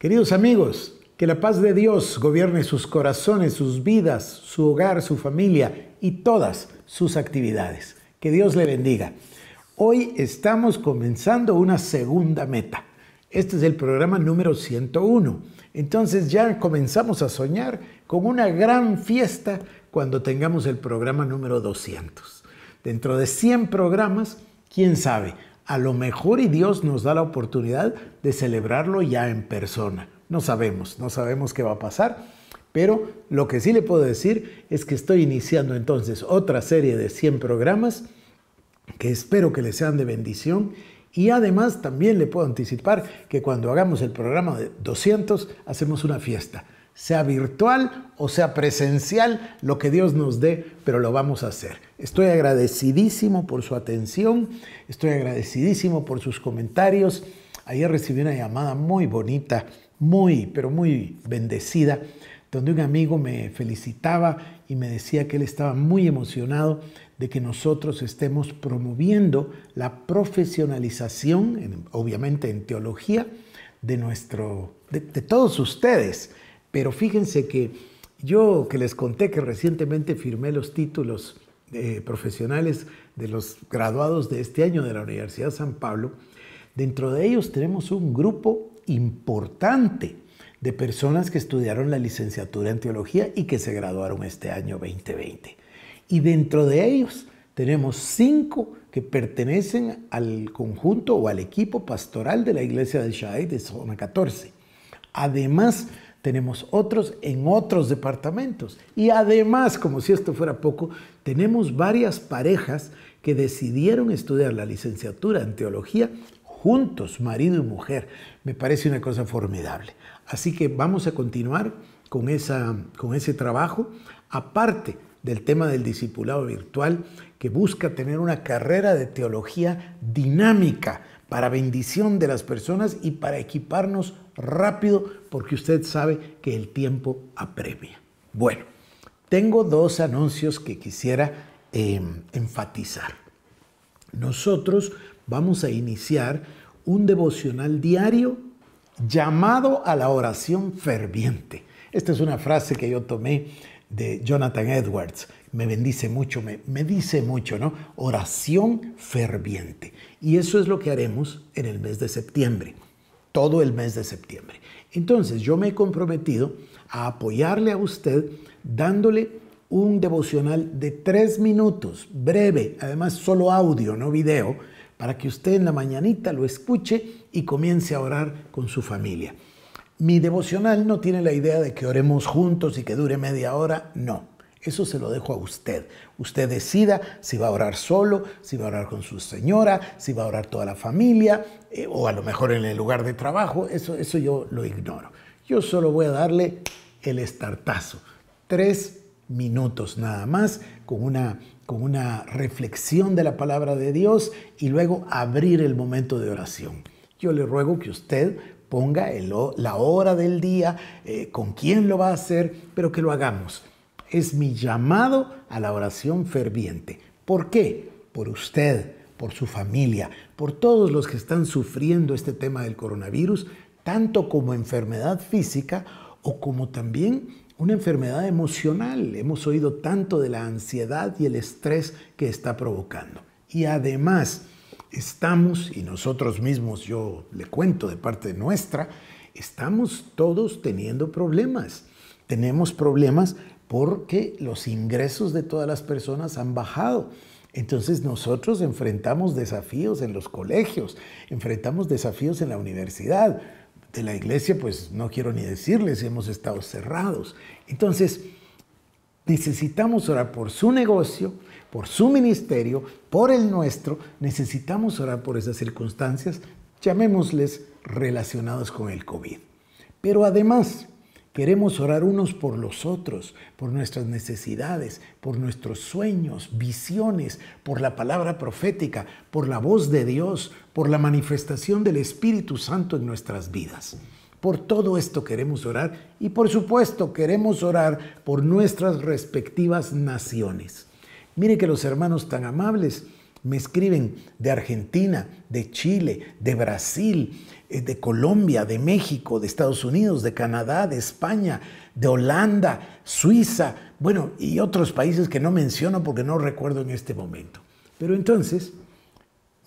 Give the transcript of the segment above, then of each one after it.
Queridos amigos, que la paz de Dios gobierne sus corazones, sus vidas, su hogar, su familia y todas sus actividades. Que Dios le bendiga. Hoy estamos comenzando una segunda meta. Este es el programa número 101. Entonces ya comenzamos a soñar con una gran fiesta cuando tengamos el programa número 200. Dentro de 100 programas, quién sabe, a lo mejor y Dios nos da la oportunidad de celebrarlo ya en persona. No sabemos, no sabemos qué va a pasar, pero lo que sí le puedo decir es que estoy iniciando entonces otra serie de 100 programas que espero que les sean de bendición y además también le puedo anticipar que cuando hagamos el programa de 200 hacemos una fiesta sea virtual o sea presencial, lo que Dios nos dé, pero lo vamos a hacer. Estoy agradecidísimo por su atención, estoy agradecidísimo por sus comentarios. Ayer recibí una llamada muy bonita, muy, pero muy bendecida, donde un amigo me felicitaba y me decía que él estaba muy emocionado de que nosotros estemos promoviendo la profesionalización, obviamente en teología, de, nuestro, de todos ustedes. Pero fíjense que yo que les conté que recientemente firmé los títulos eh, profesionales de los graduados de este año de la Universidad de San Pablo, dentro de ellos tenemos un grupo importante de personas que estudiaron la licenciatura en teología y que se graduaron este año 2020. Y dentro de ellos tenemos cinco que pertenecen al conjunto o al equipo pastoral de la iglesia de Shai de zona 14. Además, tenemos otros en otros departamentos. Y además, como si esto fuera poco, tenemos varias parejas que decidieron estudiar la licenciatura en teología juntos, marido y mujer. Me parece una cosa formidable. Así que vamos a continuar con, esa, con ese trabajo, aparte del tema del discipulado virtual, que busca tener una carrera de teología dinámica para bendición de las personas y para equiparnos rápido, porque usted sabe que el tiempo apremia. Bueno, tengo dos anuncios que quisiera em, enfatizar. Nosotros vamos a iniciar un devocional diario llamado a la oración ferviente. Esta es una frase que yo tomé de Jonathan Edwards. Me bendice mucho, me dice mucho, ¿no? Oración ferviente. Y eso es lo que haremos en el mes de septiembre, todo el mes de septiembre. Entonces yo me he comprometido a apoyarle a usted dándole un devocional de tres minutos, breve, además solo audio, no video, para que usted en la mañanita lo escuche y comience a orar con su familia. Mi devocional no tiene la idea de que oremos juntos y que dure media hora, no. Eso se lo dejo a usted. Usted decida si va a orar solo, si va a orar con su señora, si va a orar toda la familia eh, o a lo mejor en el lugar de trabajo. Eso, yo lo ignoro. Yo solo voy a darle el estartazo. Tres minutos nada más con una, reflexión de la palabra de Dios y luego abrir el momento de oración. Yo le ruego que usted ponga la hora del día, eh, con quién lo va a hacer, pero que lo hagamos es mi llamado a la oración ferviente. ¿Por qué? Por usted, por su familia, por todos los que están sufriendo este tema del coronavirus, tanto como enfermedad física o como también una enfermedad emocional. Hemos oído tanto de la ansiedad y el estrés que está provocando. Y además, estamos, y nosotros mismos, yo le cuento de parte nuestra, estamos todos teniendo problemas. Tenemos problemas porque los ingresos de todas las personas han bajado. Entonces nosotros enfrentamos desafíos en los colegios, enfrentamos desafíos en la universidad. De la iglesia, pues no quiero ni decirles, hemos estado cerrados. Entonces, necesitamos orar por su negocio, por su ministerio, por el nuestro. Necesitamos orar por esas circunstancias, llamémosles relacionadas con el COVID. Pero además, Queremos orar unos por los otros, por nuestras necesidades, por nuestros sueños, visiones, por la palabra profética, por la voz de Dios, por la manifestación del Espíritu Santo en nuestras vidas. Por todo esto queremos orar y por supuesto queremos orar por nuestras respectivas naciones. Mire que los hermanos tan amables me escriben de Argentina, de Chile, de Brasil, eh, de Colombia, de México, de Estados Unidos, de Canadá, de España, de Holanda, Suiza, bueno, y otros países que no menciono porque no recuerdo en este momento. Pero entonces,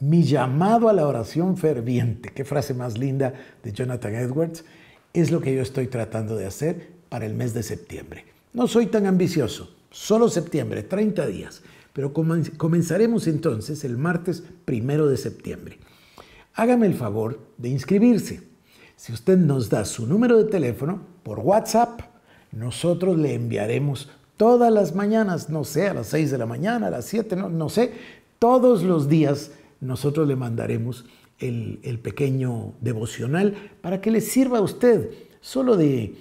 mi llamado a la oración ferviente, qué frase más linda de Jonathan Edwards, es lo que yo estoy tratando de hacer para el mes de septiembre. No soy tan ambicioso, solo septiembre, 30 días, pero comenzaremos entonces el martes primero de septiembre hágame el favor de inscribirse. Si usted nos da su número de teléfono por WhatsApp, nosotros le enviaremos todas las mañanas, no sé, a las 6 de la mañana, a las 7, no, sé, todos los días nosotros le mandaremos el, pequeño devocional para que le sirva a usted, solo de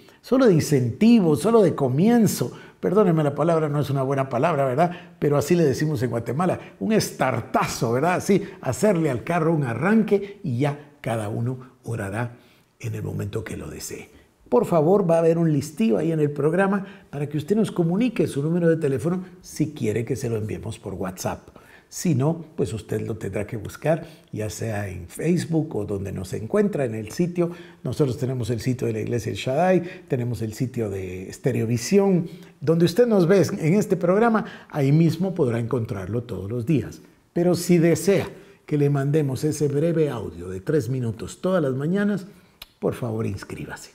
incentivo, solo de comienzo, perdónenme la palabra, no es una buena palabra, ¿verdad? Pero así le decimos en Guatemala, un estartazo, ¿verdad? Así, hacerle al carro un arranque y ya cada uno orará en el momento que lo desee. Por favor, va a haber un listillo ahí en el programa para que usted nos comunique su número de teléfono si quiere que se lo enviemos por WhatsApp. Si no, pues usted lo tendrá que buscar, ya sea en Facebook o donde nos encuentra en el sitio. Nosotros tenemos el sitio de la Iglesia El Shaddai, tenemos el sitio de Stereovisión. Donde usted nos ve en este programa, ahí mismo podrá encontrarlo todos los días. Pero si desea que le mandemos ese breve audio de tres minutos todas las mañanas, por favor inscríbase.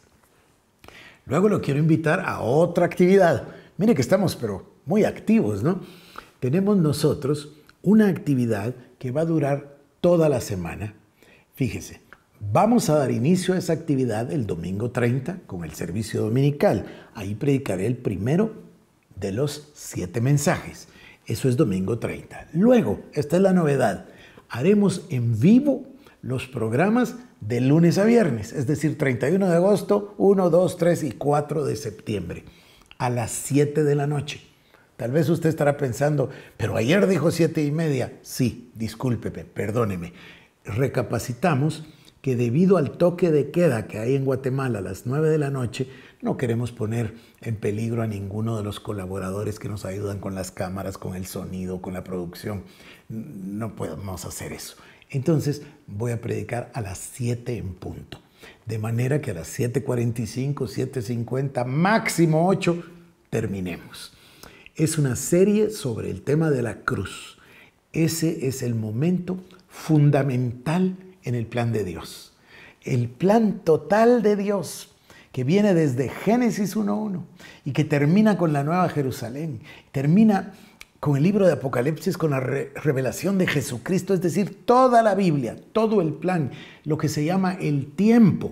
Luego lo quiero invitar a otra actividad. Mire que estamos, pero muy activos, ¿no? Tenemos nosotros una actividad que va a durar toda la semana. Fíjese, vamos a dar inicio a esa actividad el domingo 30 con el servicio dominical. Ahí predicaré el primero de los siete mensajes. Eso es domingo 30. Luego, esta es la novedad, haremos en vivo los programas de lunes a viernes, es decir, 31 de agosto, 1, 2, 3 y 4 de septiembre, a las 7 de la noche. Tal vez usted estará pensando, pero ayer dijo siete y media. Sí, discúlpeme, perdóneme. Recapacitamos que debido al toque de queda que hay en Guatemala a las nueve de la noche, no queremos poner en peligro a ninguno de los colaboradores que nos ayudan con las cámaras, con el sonido, con la producción. No podemos hacer eso. Entonces voy a predicar a las siete en punto. De manera que a las 7.45, 7.50, máximo ocho, terminemos. Es una serie sobre el tema de la cruz. Ese es el momento fundamental en el plan de Dios. El plan total de Dios que viene desde Génesis 1.1 y que termina con la Nueva Jerusalén, termina con el libro de Apocalipsis, con la revelación de Jesucristo, es decir, toda la Biblia, todo el plan, lo que se llama el tiempo,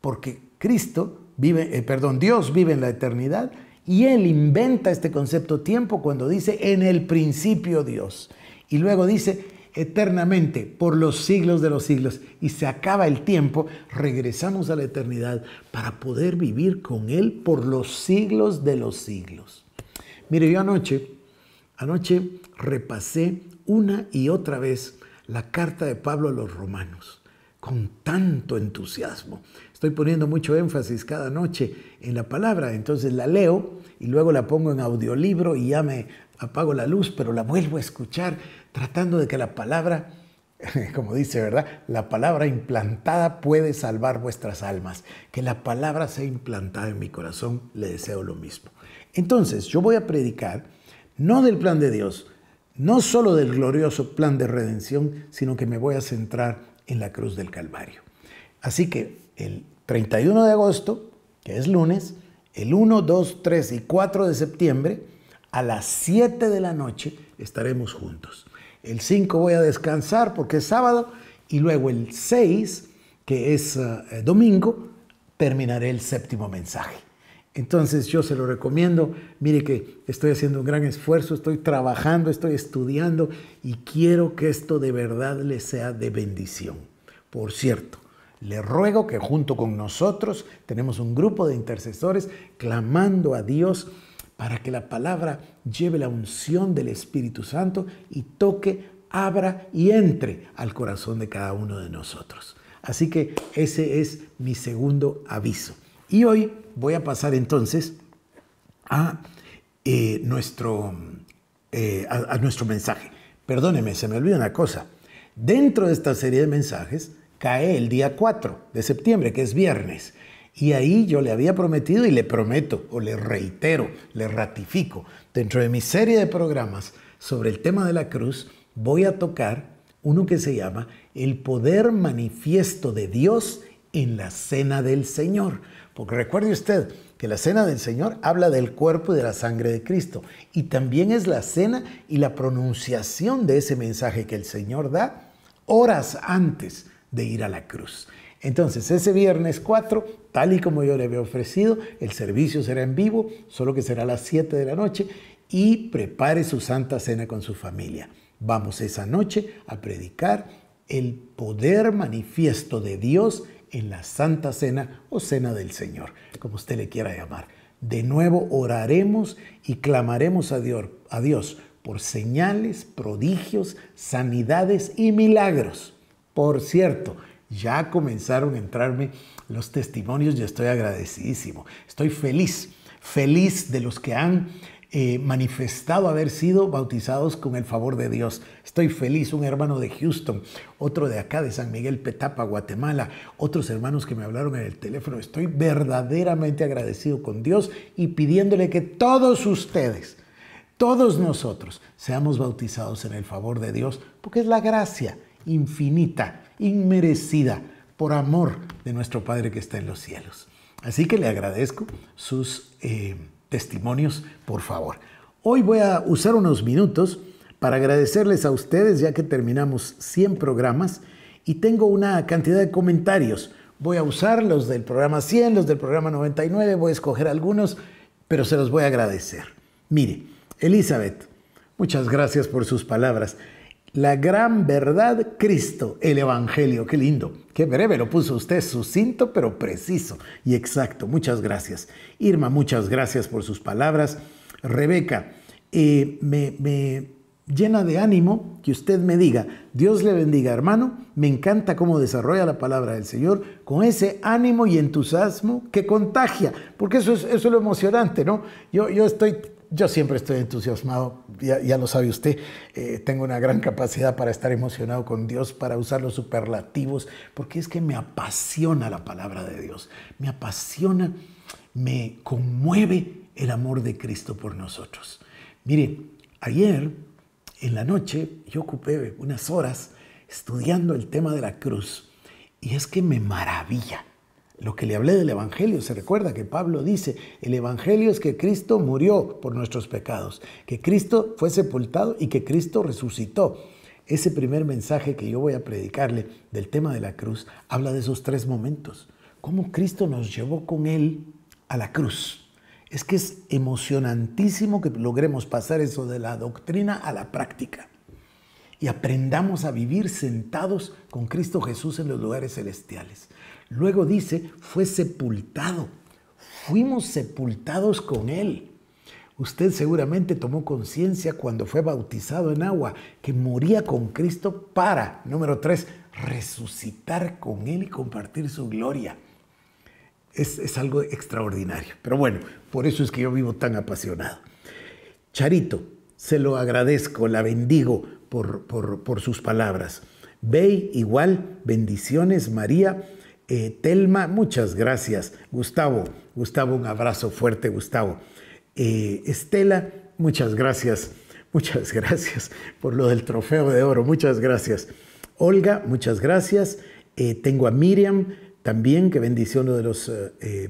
porque Cristo vive, eh, perdón, Dios vive en la eternidad y él inventa este concepto tiempo cuando dice en el principio Dios. Y luego dice eternamente, por los siglos de los siglos. Y se acaba el tiempo, regresamos a la eternidad para poder vivir con Él por los siglos de los siglos. Mire, yo anoche, anoche repasé una y otra vez la carta de Pablo a los romanos con tanto entusiasmo. Estoy poniendo mucho énfasis cada noche en la palabra, entonces la leo y luego la pongo en audiolibro y ya me apago la luz, pero la vuelvo a escuchar tratando de que la palabra como dice, ¿verdad? La palabra implantada puede salvar vuestras almas. Que la palabra sea implantada en mi corazón, le deseo lo mismo. Entonces, yo voy a predicar no del plan de Dios, no solo del glorioso plan de redención, sino que me voy a centrar en la cruz del Calvario. Así que el 31 de agosto, que es lunes, el 1, 2, 3 y 4 de septiembre, a las 7 de la noche estaremos juntos. El 5 voy a descansar porque es sábado y luego el 6, que es eh, domingo, terminaré el séptimo mensaje. Entonces yo se lo recomiendo. Mire que estoy haciendo un gran esfuerzo, estoy trabajando, estoy estudiando y quiero que esto de verdad le sea de bendición. Por cierto, le ruego que junto con nosotros tenemos un grupo de intercesores clamando a Dios para que la palabra lleve la unción del Espíritu Santo y toque, abra y entre al corazón de cada uno de nosotros. Así que ese es mi segundo aviso. Y hoy voy a pasar entonces a, eh, nuestro, eh, a, nuestro mensaje. Perdóneme, se me olvida una cosa. Dentro de esta serie de mensajes cae el día 4 de septiembre, que es viernes. Y ahí yo le había prometido y le prometo, o le reitero, le ratifico, dentro de mi serie de programas sobre el tema de la cruz, voy a tocar uno que se llama El poder manifiesto de Dios en la cena del Señor. Porque recuerde usted que la cena del Señor habla del cuerpo y de la sangre de Cristo. Y también es la cena y la pronunciación de ese mensaje que el Señor da horas antes de ir a la cruz. Entonces, ese viernes 4, tal y como yo le había ofrecido, el servicio será en vivo, solo que será a las 7 de la noche, y prepare su santa cena con su familia. Vamos esa noche a predicar el poder manifiesto de Dios en la santa cena o cena del Señor, como usted le quiera llamar. De nuevo oraremos y clamaremos a Dios, a Dios por señales, prodigios, sanidades y milagros. Por cierto, ya comenzaron a entrarme los testimonios y estoy agradecidísimo. Estoy feliz, feliz de los que han eh, manifestado haber sido bautizados con el favor de Dios. Estoy feliz, un hermano de Houston, otro de acá de San Miguel Petapa, Guatemala, otros hermanos que me hablaron en el teléfono. Estoy verdaderamente agradecido con Dios y pidiéndole que todos ustedes, todos nosotros, seamos bautizados en el favor de Dios, porque es la gracia infinita, inmerecida, por amor de nuestro Padre que está en los cielos. Así que le agradezco sus eh, testimonios, por favor. Hoy voy a usar unos minutos para agradecerles a ustedes ya que terminamos 100 programas y tengo una cantidad de comentarios. Voy a usar los del programa 100, los del programa 99, voy a escoger algunos, pero se los voy a agradecer. Mire, Elizabeth, muchas gracias por sus palabras. La gran verdad, Cristo, el Evangelio. Qué lindo, qué breve lo puso usted, sucinto pero preciso y exacto. Muchas gracias. Irma, muchas gracias por sus palabras. Rebeca, eh, me, llena de ánimo que usted me diga, Dios le bendiga hermano, me encanta cómo desarrolla la palabra del Señor con ese ánimo y entusiasmo que contagia, porque eso es, lo emocionante, ¿no? Yo, yo estoy yo siempre estoy entusiasmado, ya, lo sabe usted, eh, tengo una gran capacidad para estar emocionado con Dios, para usar los superlativos, porque es que me apasiona la palabra de Dios, me apasiona, me conmueve el amor de Cristo por nosotros. Mire, ayer en la noche yo ocupé unas horas estudiando el tema de la cruz y es que me maravilla lo que le hablé del Evangelio, se recuerda que Pablo dice, el Evangelio es que Cristo murió por nuestros pecados, que Cristo fue sepultado y que Cristo resucitó. Ese primer mensaje que yo voy a predicarle del tema de la cruz habla de esos tres momentos. Cómo Cristo nos llevó con Él a la cruz. Es que es emocionantísimo que logremos pasar eso de la doctrina a la práctica y aprendamos a vivir sentados con Cristo Jesús en los lugares celestiales. Luego dice, fue sepultado. Fuimos sepultados con Él. Usted seguramente tomó conciencia cuando fue bautizado en agua que moría con Cristo para, número tres, resucitar con Él y compartir su gloria. Es, es, algo extraordinario. Pero bueno, por eso es que yo vivo tan apasionado. Charito, se lo agradezco, la bendigo, por, por, sus palabras. Bey, igual, bendiciones, María. Eh, Telma, muchas gracias. Gustavo, Gustavo, un abrazo fuerte, Gustavo. Eh, Estela, muchas gracias. Muchas gracias por lo del trofeo de oro. Muchas gracias. Olga, muchas gracias. Eh, tengo a Miriam también, que bendición de los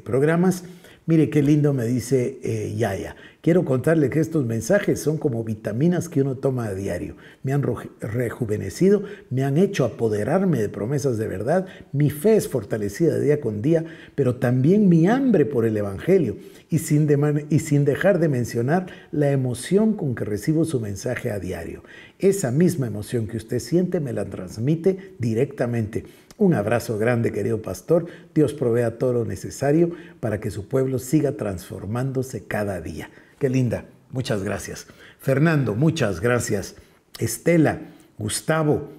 programas. Mire qué lindo me dice Yaya. Quiero contarle que estos mensajes son como vitaminas que uno toma a diario. Me han rejuvenecido, me han hecho apoderarme de promesas de verdad, mi fe es fortalecida día con día, pero también mi hambre por el Evangelio y sin, y sin dejar de mencionar la emoción con que recibo su mensaje a diario. Esa misma emoción que usted siente me la transmite directamente. Un abrazo grande, querido pastor. Dios provea todo lo necesario para que su pueblo siga transformándose cada día. Qué linda. Muchas gracias. Fernando, muchas gracias. Estela, Gustavo,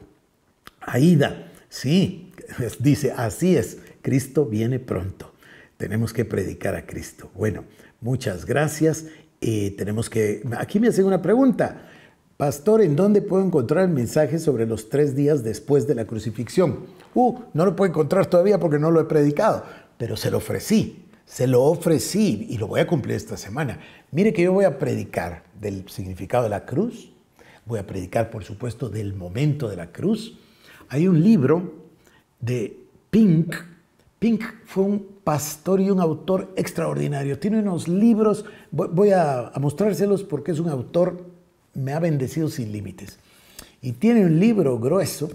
Aida, sí, dice, así es, Cristo viene pronto. Tenemos que predicar a Cristo. Bueno, muchas gracias. Y eh, tenemos que, aquí me hacen una pregunta. Pastor, ¿en dónde puedo encontrar el mensaje sobre los tres días después de la crucifixión? Uh, no lo puedo encontrar todavía porque no lo he predicado, pero se lo ofrecí. Se lo ofrecí y lo voy a cumplir esta semana. Mire que yo voy a predicar del significado de la cruz, voy a predicar por supuesto del momento de la cruz. Hay un libro de Pink. Pink fue un pastor y un autor extraordinario. Tiene unos libros, voy a, mostrárselos porque es un autor, me ha bendecido sin límites. Y tiene un libro grueso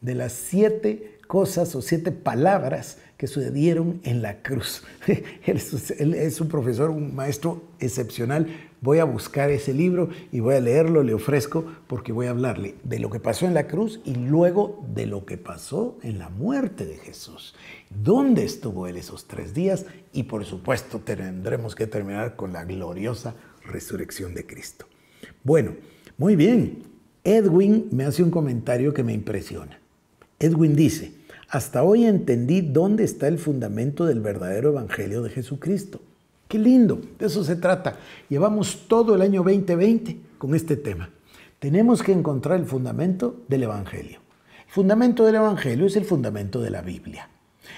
de las siete cosas o siete palabras que sucedieron en la cruz. Él es un profesor, un maestro excepcional. Voy a buscar ese libro y voy a leerlo, le ofrezco, porque voy a hablarle de lo que pasó en la cruz y luego de lo que pasó en la muerte de Jesús. ¿Dónde estuvo él esos tres días? Y por supuesto tendremos que terminar con la gloriosa resurrección de Cristo. Bueno, muy bien. Edwin me hace un comentario que me impresiona. Edwin dice, hasta hoy entendí dónde está el fundamento del verdadero Evangelio de Jesucristo. Qué lindo, de eso se trata. Llevamos todo el año 2020 con este tema. Tenemos que encontrar el fundamento del Evangelio. El fundamento del Evangelio es el fundamento de la Biblia.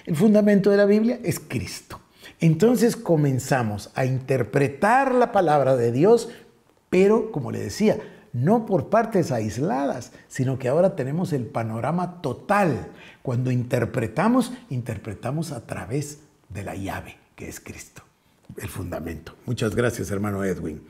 El fundamento de la Biblia es Cristo. Entonces comenzamos a interpretar la palabra de Dios, pero como le decía, no por partes aisladas, sino que ahora tenemos el panorama total. Cuando interpretamos, interpretamos a través de la llave, que es Cristo, el fundamento. Muchas gracias, hermano Edwin.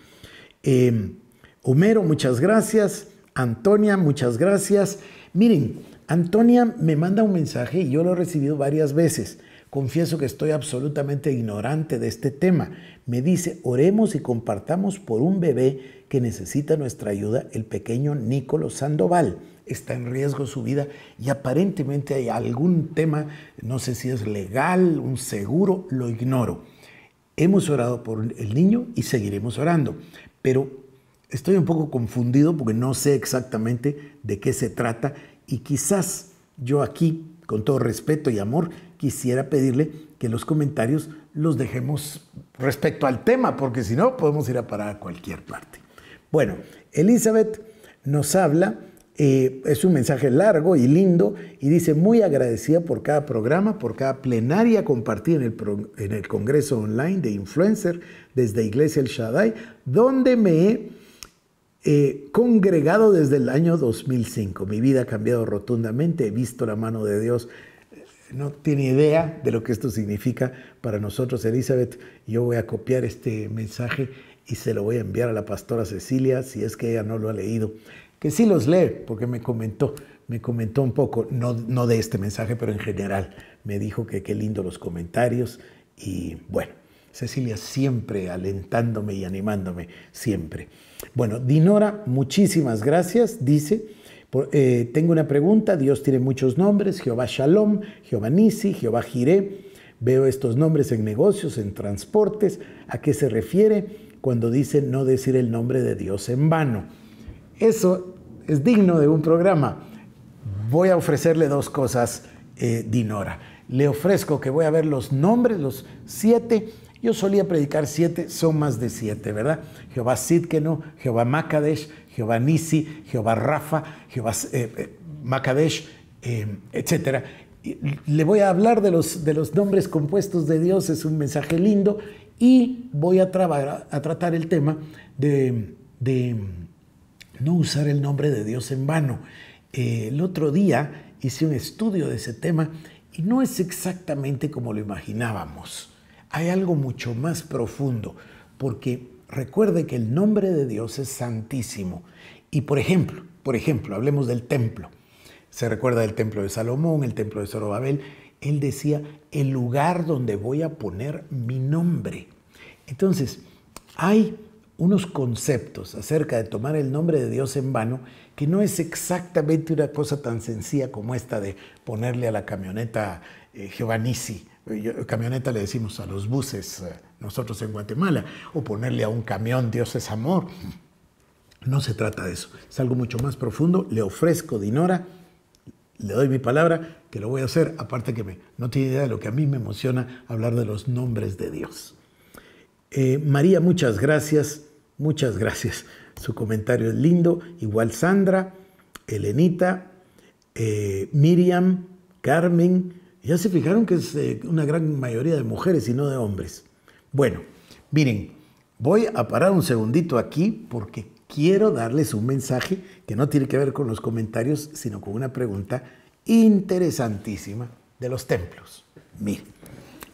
Em, Homero, muchas gracias. Antonia, muchas gracias. Miren, Antonia me manda un mensaje y yo lo he recibido varias veces. Confieso que estoy absolutamente ignorante de este tema. Me dice, oremos y compartamos por un bebé que necesita nuestra ayuda, el pequeño Nicolo Sandoval. Está en riesgo su vida y aparentemente hay algún tema, no sé si es legal, un seguro, lo ignoro. Hemos orado por el niño y seguiremos orando, pero estoy un poco confundido porque no sé exactamente de qué se trata y quizás yo aquí con todo respeto y amor, quisiera pedirle que los comentarios los dejemos respecto al tema, porque si no, podemos ir a parar a cualquier parte. Bueno, Elizabeth nos habla, eh, es un mensaje largo y lindo, y dice, muy agradecida por cada programa, por cada plenaria compartida en el, en el Congreso Online de Influencer desde Iglesia El Shaddai, donde me he eh, congregado desde el año 2005. Mi vida ha cambiado rotundamente, he visto la mano de Dios. No tiene idea de lo que esto significa para nosotros, Elizabeth. Yo voy a copiar este mensaje y se lo voy a enviar a la pastora Cecilia, si es que ella no lo ha leído. Que sí los lee, porque me comentó, me comentó un poco, no, no de este mensaje, pero en general. Me dijo que qué lindo los comentarios y bueno, Cecilia siempre alentándome y animándome, siempre. Bueno, Dinora, muchísimas gracias, dice. Eh, tengo una pregunta, Dios tiene muchos nombres, Jehová Shalom, Jehová Nisi, Jehová Jiré. Veo estos nombres en negocios, en transportes. ¿A qué se refiere cuando dice no decir el nombre de Dios en vano? Eso es digno de un programa. Voy a ofrecerle dos cosas, eh, Dinora. Le ofrezco que voy a ver los nombres, los siete yo solía predicar siete, son más de siete, ¿verdad? Jehová Sidkeno, Jehová Makadesh, Jehová Nisi, Jehová Rafa, Jehová eh, eh, Makadesh, eh, etc. Le voy a hablar de los, nombres compuestos de Dios, es un mensaje lindo, y voy a, tratar el tema de, no usar el nombre de Dios en vano. el otro día hice un estudio de ese tema y no es exactamente como lo imaginábamos hay algo mucho más profundo, porque recuerde que el nombre de Dios es santísimo. Y por ejemplo, por ejemplo, hablemos del templo. Se recuerda del templo de Salomón, el templo de Zorobabel. Él decía, el lugar donde voy a poner mi nombre. Entonces, hay unos conceptos acerca de tomar el nombre de Dios en vano que no es exactamente una cosa tan sencilla como esta de ponerle a la camioneta eh, camioneta le decimos a los buses eh, nosotros en Guatemala, o ponerle a un camión Dios es amor. No se trata de eso, es algo mucho más profundo. Le ofrezco, Dinora, le doy mi palabra que lo voy a hacer, aparte que me, no tiene idea de lo que a mí me emociona hablar de los nombres de Dios. Eh, María, muchas gracias, muchas gracias. Su comentario es lindo. Igual Sandra, Elenita, eh, Miriam, Carmen, ya se fijaron que es eh, una gran mayoría de mujeres y no de hombres. Bueno, miren, voy a parar un segundito aquí porque quiero darles un mensaje que no tiene que ver con los comentarios, sino con una pregunta interesantísima de los templos. Miren,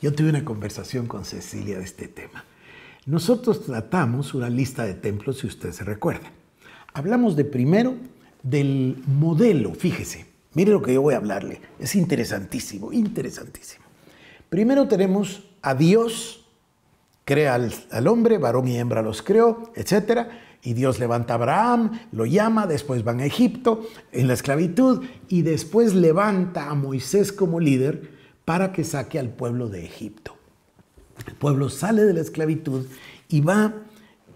yo tuve una conversación con Cecilia de este tema. Nosotros tratamos una lista de templos, si usted se recuerda. Hablamos de primero del modelo, fíjese, Mire lo que yo voy a hablarle. Es interesantísimo, interesantísimo. Primero tenemos a Dios, crea al, hombre, varón y hembra los creó, etc. Y Dios levanta a Abraham, lo llama, después van a Egipto en la esclavitud y después levanta a Moisés como líder para que saque al pueblo de Egipto. El pueblo sale de la esclavitud y va,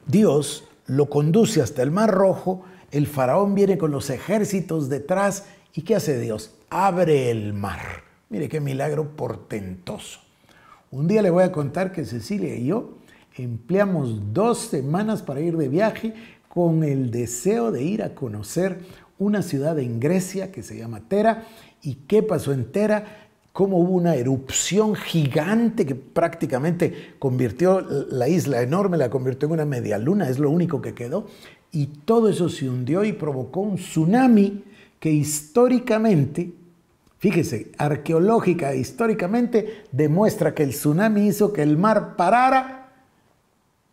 Dios lo conduce hasta el Mar Rojo, el faraón viene con los ejércitos detrás ¿Y qué hace Dios? Abre el mar. Mire qué milagro portentoso. Un día le voy a contar que Cecilia y yo empleamos dos semanas para ir de viaje con el deseo de ir a conocer una ciudad en Grecia que se llama Tera. ¿Y qué pasó en Tera? Cómo hubo una erupción gigante que prácticamente convirtió la isla enorme, la convirtió en una media luna, es lo único que quedó. Y todo eso se hundió y provocó un tsunami que históricamente, fíjese, arqueológica, históricamente demuestra que el tsunami hizo que el mar parara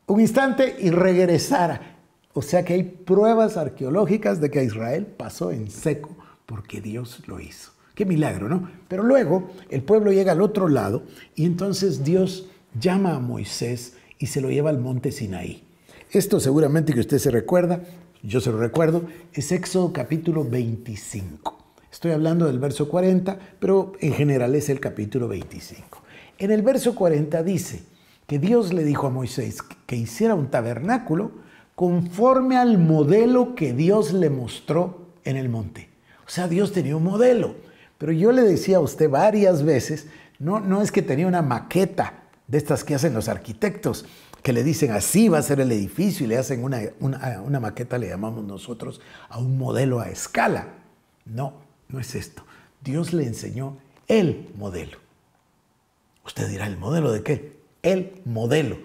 un instante y regresara. O sea que hay pruebas arqueológicas de que Israel pasó en seco porque Dios lo hizo. Qué milagro, ¿no? Pero luego el pueblo llega al otro lado y entonces Dios llama a Moisés y se lo lleva al monte Sinaí. Esto seguramente que usted se recuerda yo se lo recuerdo, es Éxodo capítulo 25. Estoy hablando del verso 40, pero en general es el capítulo 25. En el verso 40 dice que Dios le dijo a Moisés que hiciera un tabernáculo conforme al modelo que Dios le mostró en el monte. O sea, Dios tenía un modelo. Pero yo le decía a usted varias veces, no, no es que tenía una maqueta de estas que hacen los arquitectos, que le dicen así va a ser el edificio y le hacen una, maqueta, le llamamos nosotros, a un modelo a escala. No, no es esto. Dios le enseñó el modelo. Usted dirá, ¿el modelo de qué? El modelo.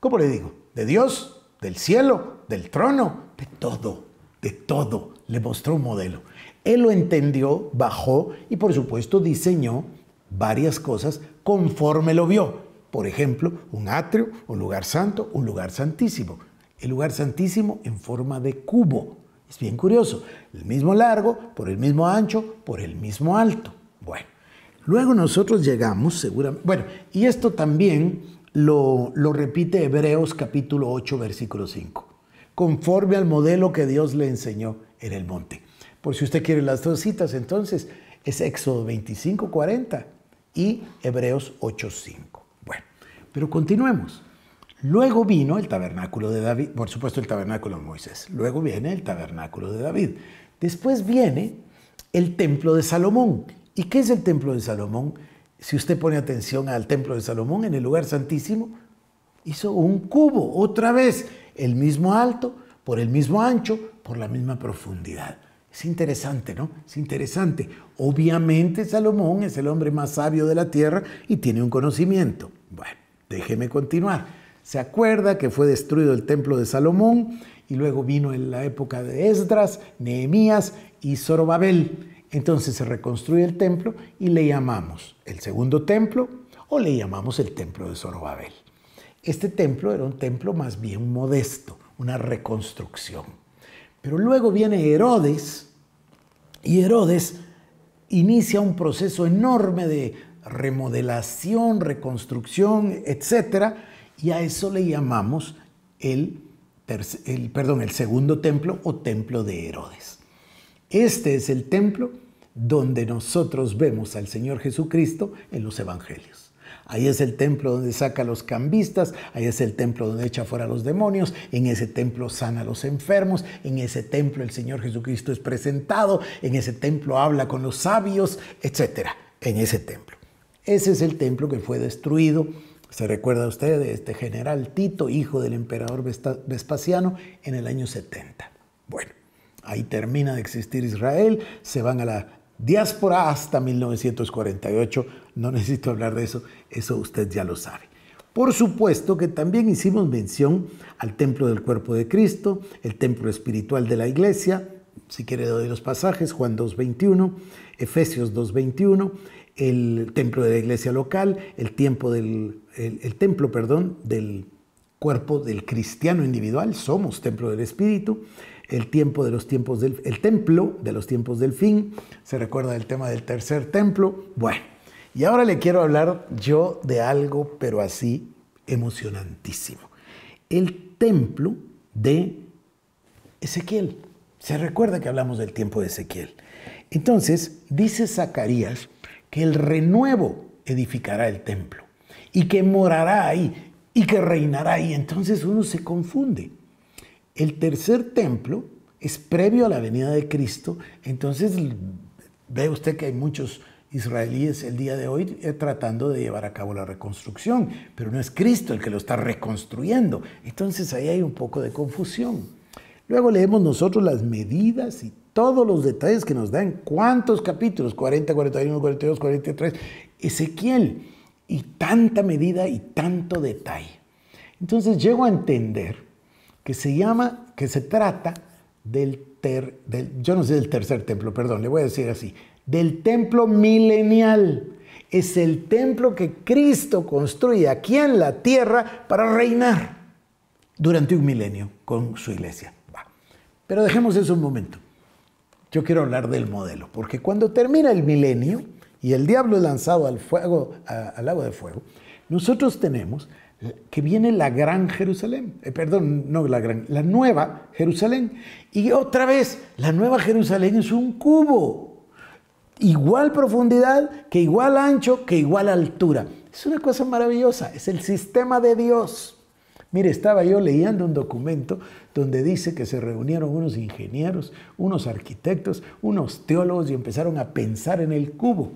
¿Cómo le digo? ¿De Dios? ¿Del cielo? ¿Del trono? De todo, de todo. Le mostró un modelo. Él lo entendió, bajó y por supuesto diseñó varias cosas conforme lo vio. Por ejemplo, un atrio, un lugar santo, un lugar santísimo. El lugar santísimo en forma de cubo. Es bien curioso. El mismo largo, por el mismo ancho, por el mismo alto. Bueno, luego nosotros llegamos seguramente... Bueno, y esto también lo, repite Hebreos capítulo 8, versículo 5. Conforme al modelo que Dios le enseñó en el monte. Por si usted quiere las dos citas, entonces es Éxodo 25, 40 y Hebreos 8.5. Bueno, pero continuemos. Luego vino el tabernáculo de David, por supuesto el tabernáculo de Moisés, luego viene el tabernáculo de David, después viene el templo de Salomón. ¿Y qué es el templo de Salomón? Si usted pone atención al templo de Salomón, en el lugar santísimo, hizo un cubo, otra vez, el mismo alto, por el mismo ancho, por la misma profundidad. Es interesante, ¿no? Es interesante. Obviamente Salomón es el hombre más sabio de la tierra y tiene un conocimiento. Bueno, déjeme continuar. Se acuerda que fue destruido el templo de Salomón y luego vino en la época de Esdras, Nehemías y Zorobabel. Entonces se reconstruye el templo y le llamamos el segundo templo o le llamamos el templo de Zorobabel. Este templo era un templo más bien modesto, una reconstrucción. Pero luego viene Herodes y Herodes inicia un proceso enorme de remodelación, reconstrucción, etc. Y a eso le llamamos el, el, perdón, el segundo templo o templo de Herodes. Este es el templo donde nosotros vemos al Señor Jesucristo en los evangelios. Ahí es el templo donde saca a los cambistas, ahí es el templo donde echa fuera a los demonios, en ese templo sana a los enfermos, en ese templo el Señor Jesucristo es presentado, en ese templo habla con los sabios, etc. En ese templo. Ese es el templo que fue destruido. Se recuerda usted de este general Tito, hijo del emperador Vespasiano, en el año 70. Bueno, ahí termina de existir Israel, se van a la diáspora hasta 1948 no necesito hablar de eso, eso usted ya lo sabe. Por supuesto que también hicimos mención al templo del cuerpo de Cristo, el templo espiritual de la iglesia, si quiere doy los pasajes, Juan 2.21, Efesios 2.21, el templo de la iglesia local, el, tiempo del, templo perdón, del cuerpo del cristiano individual, somos templo del Espíritu, el tiempo de los tiempos del el templo de los tiempos del fin, se recuerda el tema del tercer templo, bueno, y ahora le quiero hablar yo de algo, pero así emocionantísimo. El templo de Ezequiel. Se recuerda que hablamos del tiempo de Ezequiel. Entonces, dice Zacarías que el renuevo edificará el templo y que morará ahí y que reinará ahí. Entonces uno se confunde. El tercer templo es previo a la venida de Cristo, entonces ve usted que hay muchos israelíes el día de hoy eh, tratando de llevar a cabo la reconstrucción, pero no es Cristo el que lo está reconstruyendo. Entonces ahí hay un poco de confusión. Luego leemos nosotros las medidas y todos los detalles que nos dan cuántos capítulos, 40, 41, 42, 43, Ezequiel, y tanta medida y tanto detalle. Entonces llego a entender que se llama, que se trata del, ter, del yo no sé, del tercer templo, perdón, le voy a decir así, del templo milenial. Es el templo que Cristo construye aquí en la tierra para reinar durante un milenio con su iglesia. Pero dejemos eso un momento. Yo quiero hablar del modelo, porque cuando termina el milenio y el diablo es lanzado al fuego, al lago de fuego, nosotros tenemos que viene la gran Jerusalén, eh, perdón, no la gran, la nueva Jerusalén. Y otra vez, la nueva Jerusalén es un cubo igual profundidad, que igual ancho, que igual altura. Es una cosa maravillosa, es el sistema de Dios. Mire, estaba yo leyendo un documento donde dice que se reunieron unos ingenieros, unos arquitectos, unos teólogos y empezaron a pensar en el cubo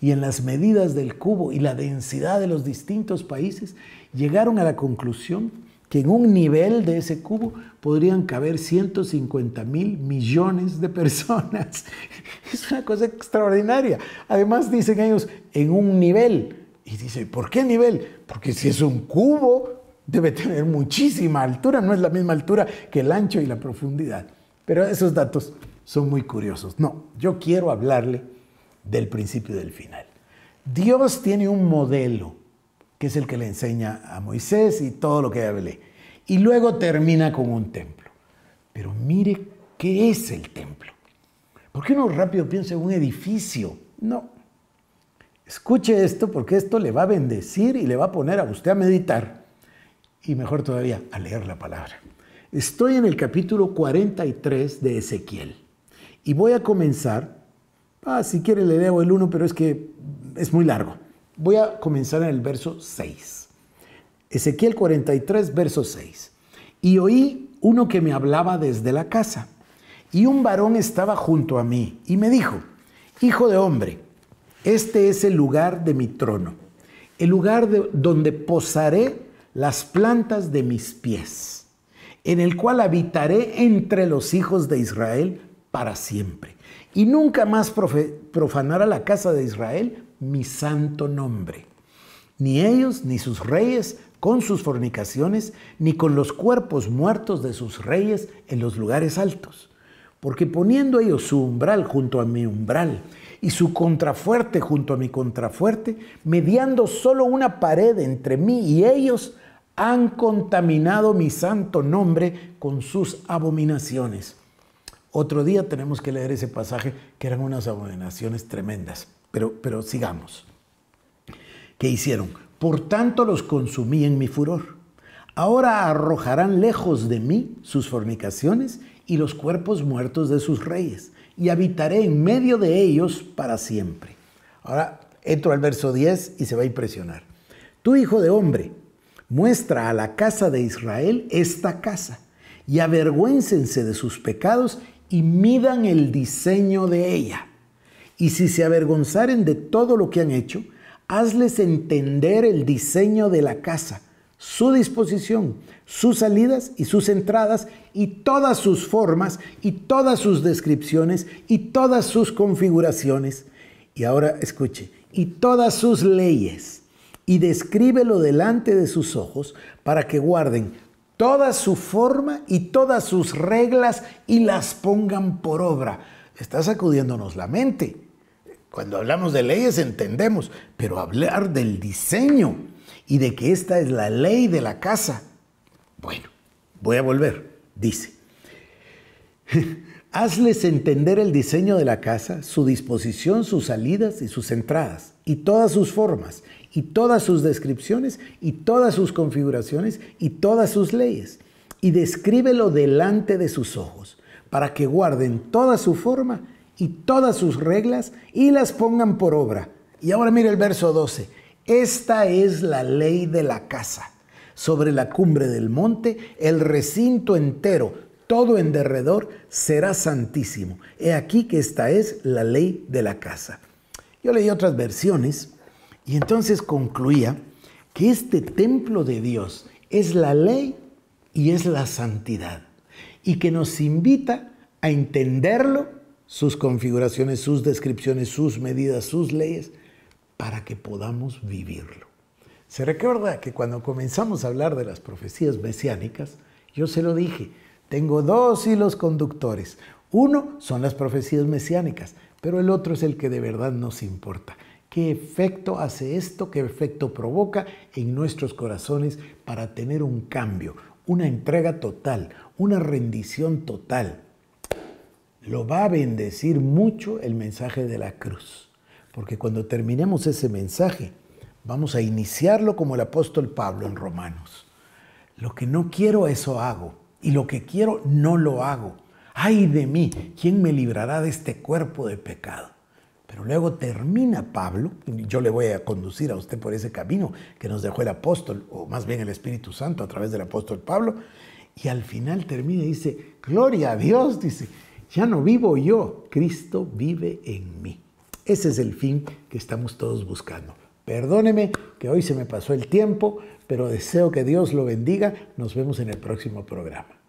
y en las medidas del cubo y la densidad de los distintos países. Llegaron a la conclusión que en un nivel de ese cubo podrían caber 150 mil millones de personas. Es una cosa extraordinaria. Además dicen ellos, en un nivel. Y dice, ¿por qué nivel? Porque si es un cubo, debe tener muchísima altura, no es la misma altura que el ancho y la profundidad. Pero esos datos son muy curiosos. No, yo quiero hablarle del principio y del final. Dios tiene un modelo que es el que le enseña a Moisés y todo lo que hablé. Y luego termina con un templo. Pero mire qué es el templo. ¿Por qué uno rápido piensa en un edificio? No. Escuche esto porque esto le va a bendecir y le va a poner a usted a meditar y mejor todavía a leer la palabra. Estoy en el capítulo 43 de Ezequiel y voy a comenzar, ah, si quiere le debo el 1, pero es que es muy largo. Voy a comenzar en el verso 6. Ezequiel 43, verso 6. Y oí uno que me hablaba desde la casa. Y un varón estaba junto a mí y me dijo, Hijo de hombre, este es el lugar de mi trono, el lugar donde posaré las plantas de mis pies, en el cual habitaré entre los hijos de Israel para siempre. Y nunca más profanará la casa de Israel mi santo nombre. Ni ellos, ni sus reyes, con sus fornicaciones, ni con los cuerpos muertos de sus reyes en los lugares altos. Porque poniendo ellos su umbral junto a mi umbral, y su contrafuerte junto a mi contrafuerte, mediando solo una pared entre mí y ellos, han contaminado mi santo nombre con sus abominaciones. Otro día tenemos que leer ese pasaje, que eran unas abominaciones tremendas. Pero, sigamos. ¿Qué hicieron? Por tanto los consumí en mi furor. Ahora arrojarán lejos de mí sus fornicaciones y los cuerpos muertos de sus reyes, y habitaré en medio de ellos para siempre. Ahora entro al verso 10 y se va a impresionar. Tu hijo de hombre, muestra a la casa de Israel esta casa, y avergüéncense de sus pecados y midan el diseño de ella. Y si se avergonzaren de todo lo que han hecho, hazles entender el diseño de la casa, su disposición, sus salidas y sus entradas, y todas sus formas, y todas sus descripciones, y todas sus configuraciones. Y ahora escuche, y todas sus leyes, y descríbelo delante de sus ojos, para que guarden toda su forma y todas sus reglas y las pongan por obra. Está sacudiéndonos la mente. Cuando hablamos de leyes entendemos, pero hablar del diseño y de que esta es la ley de la casa. Bueno, voy a volver. Dice, hazles entender el diseño de la casa, su disposición, sus salidas y sus entradas, y todas sus formas, y todas sus descripciones, y todas sus configuraciones, y todas sus leyes, y descríbelo delante de sus ojos, para que guarden toda su forma y todas sus reglas y las pongan por obra. Y ahora mire el verso 12. Esta es la ley de la casa. Sobre la cumbre del monte, el recinto entero, todo en derredor, será santísimo. He aquí que esta es la ley de la casa. Yo leí otras versiones y entonces concluía que este templo de Dios es la ley y es la santidad y que nos invita a entenderlo sus configuraciones, sus descripciones, sus medidas, sus leyes, para que podamos vivirlo. Se recuerda que cuando comenzamos a hablar de las profecías mesiánicas, yo se lo dije, tengo dos hilos conductores. Uno son las profecías mesiánicas, pero el otro es el que de verdad nos importa. ¿Qué efecto hace esto? ¿Qué efecto provoca en nuestros corazones para tener un cambio, una entrega total, una rendición total? lo va a bendecir mucho el mensaje de la cruz. Porque cuando terminemos ese mensaje, vamos a iniciarlo como el apóstol Pablo en Romanos. Lo que no quiero, eso hago. Y lo que quiero, no lo hago. Ay de mí, ¿quién me librará de este cuerpo de pecado? Pero luego termina Pablo, yo le voy a conducir a usted por ese camino que nos dejó el apóstol, o más bien el Espíritu Santo a través del apóstol Pablo, y al final termina y dice, gloria a Dios, dice, ya no vivo yo, Cristo vive en mí. Ese es el fin que estamos todos buscando. Perdóneme que hoy se me pasó el tiempo, pero deseo que Dios lo bendiga. Nos vemos en el próximo programa.